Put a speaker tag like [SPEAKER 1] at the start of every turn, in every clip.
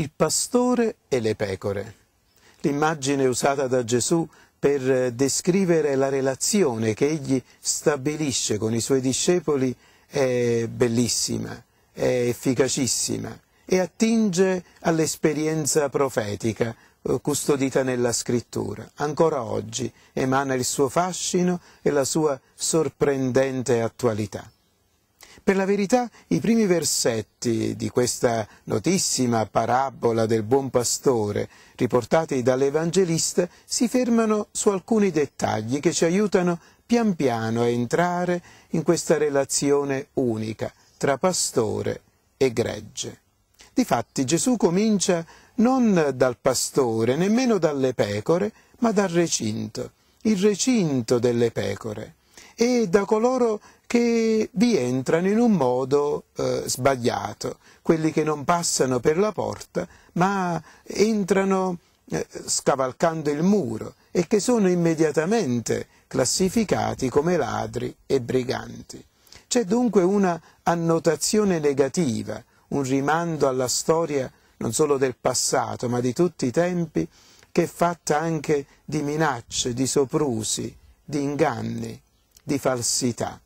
[SPEAKER 1] il pastore e le pecore. L'immagine usata da Gesù per eh, descrivere la relazione che egli stabilisce con i suoi discepoli è bellissima, è efficacissima e attinge all'esperienza profetica eh, custodita nella scrittura. Ancora oggi emana il suo fascino e la sua sorprendente attualità. Per la verità i primi versetti di questa notissima parabola del buon pastore, riportati dall'Evangelista, si fermano su alcuni dettagli che ci aiutano pian piano a entrare in questa relazione unica tra pastore e gregge. Difatti Gesù comincia non dal pastore, nemmeno dalle pecore, ma dal recinto, il recinto delle pecore e da coloro che vi entrano in un modo eh, sbagliato, quelli che non passano per la porta ma entrano eh, scavalcando il muro e che sono immediatamente classificati come ladri e briganti. C'è dunque una annotazione negativa, un rimando alla storia non solo del passato ma di tutti i tempi che è fatta anche di minacce, di soprusi, di inganni, di falsità.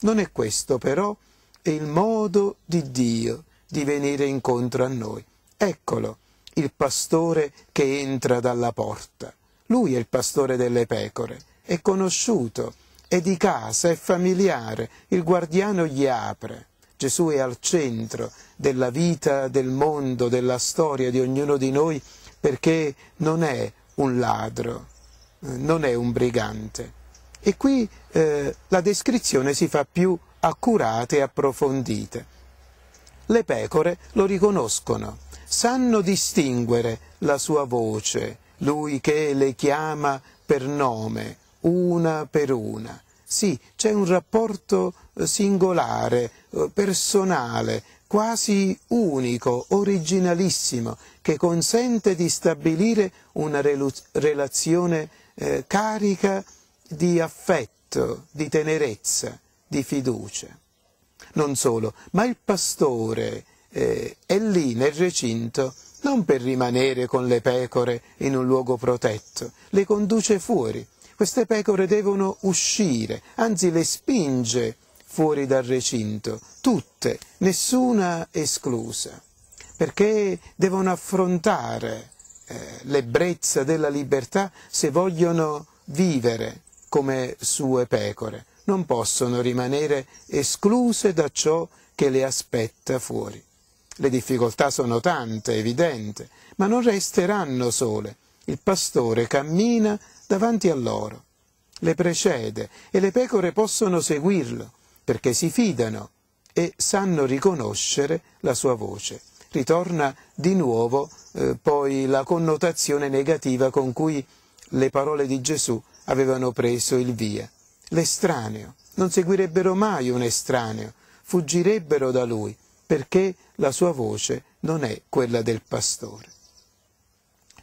[SPEAKER 1] Non è questo però è il modo di Dio di venire incontro a noi. Eccolo, il pastore che entra dalla porta. Lui è il pastore delle pecore, è conosciuto, è di casa, è familiare, il guardiano gli apre. Gesù è al centro della vita, del mondo, della storia di ognuno di noi perché non è un ladro, eh, non è un brigante, e qui eh, la descrizione si fa più accurata e approfondita. Le pecore lo riconoscono, sanno distinguere la sua voce, lui che le chiama per nome, una per una. Sì, c'è un rapporto eh, singolare, eh, personale, quasi unico, originalissimo, che consente di stabilire una relazione eh, carica di affetto, di tenerezza, di fiducia. Non solo, ma il pastore eh, è lì nel recinto non per rimanere con le pecore in un luogo protetto, le conduce fuori. Queste pecore devono uscire, anzi le spinge fuori dal recinto, tutte, nessuna esclusa, perché devono affrontare eh, l'ebbrezza della libertà se vogliono vivere come sue pecore, non possono rimanere escluse da ciò che le aspetta fuori. Le difficoltà sono tante, evidente, ma non resteranno sole. Il pastore cammina davanti a loro, le precede e le pecore possono seguirlo perché si fidano e sanno riconoscere la sua voce. Ritorna di nuovo eh, poi la connotazione negativa con cui le parole di Gesù avevano preso il via. L'estraneo, non seguirebbero mai un estraneo, fuggirebbero da lui, perché la sua voce non è quella del pastore.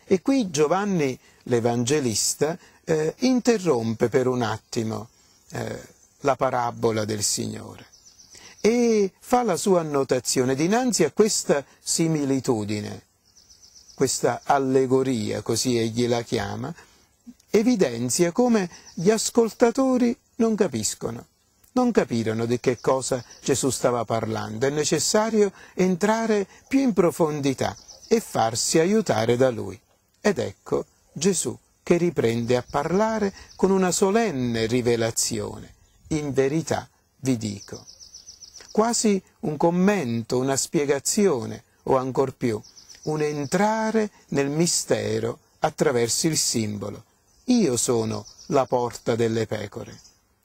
[SPEAKER 1] E qui Giovanni l'Evangelista eh, interrompe per un attimo eh, la parabola del Signore e fa la sua annotazione dinanzi a questa similitudine, questa allegoria, così egli la chiama, evidenzia come gli ascoltatori non capiscono. Non capirono di che cosa Gesù stava parlando. È necessario entrare più in profondità e farsi aiutare da lui. Ed ecco Gesù che riprende a parlare con una solenne rivelazione. In verità vi dico. Quasi un commento, una spiegazione, o ancor più, un entrare nel mistero attraverso il simbolo io sono la porta delle pecore.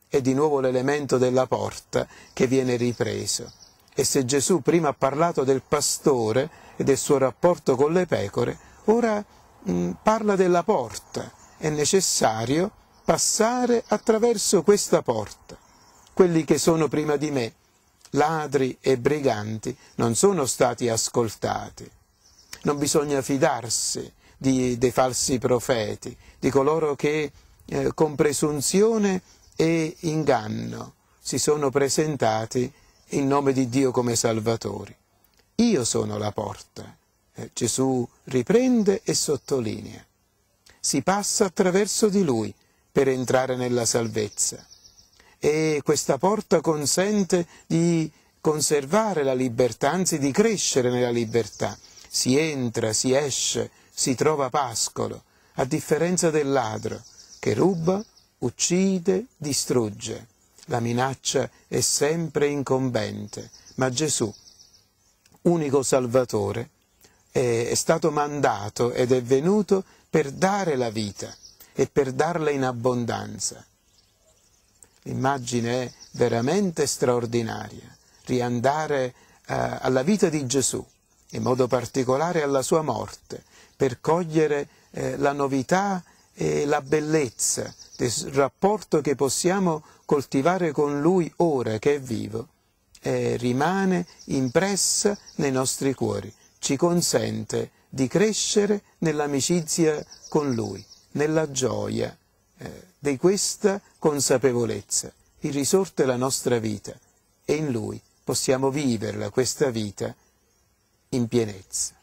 [SPEAKER 1] È di nuovo l'elemento della porta che viene ripreso. E se Gesù prima ha parlato del pastore e del suo rapporto con le pecore, ora mh, mm, parla della porta. È necessario passare attraverso questa porta. Quelli che sono prima di me, ladri e briganti, non sono stati ascoltati. Non bisogna fidarsi di, dei falsi profeti, di coloro che eh, con presunzione e inganno si sono presentati in nome di Dio come salvatori. Io sono la porta. Eh, Gesù riprende e sottolinea. Si passa attraverso di lui per entrare nella salvezza e questa porta consente di conservare la libertà, anzi di crescere nella libertà. Si entra, si esce si trova pascolo, a differenza del ladro, che ruba, uccide, distrugge. La minaccia è sempre incombente, ma Gesù, unico Salvatore, è stato mandato ed è venuto per dare la vita e per darla in abbondanza. L'immagine è veramente straordinaria, riandare eh, alla vita di Gesù in modo particolare alla sua morte, per cogliere eh, la novità e la bellezza del rapporto che possiamo coltivare con Lui ora che è vivo, eh, rimane impressa nei nostri cuori, ci consente di crescere nell'amicizia con Lui, nella gioia eh, di questa consapevolezza. Il risorto è la nostra vita e in Lui possiamo viverla questa vita in pienezza.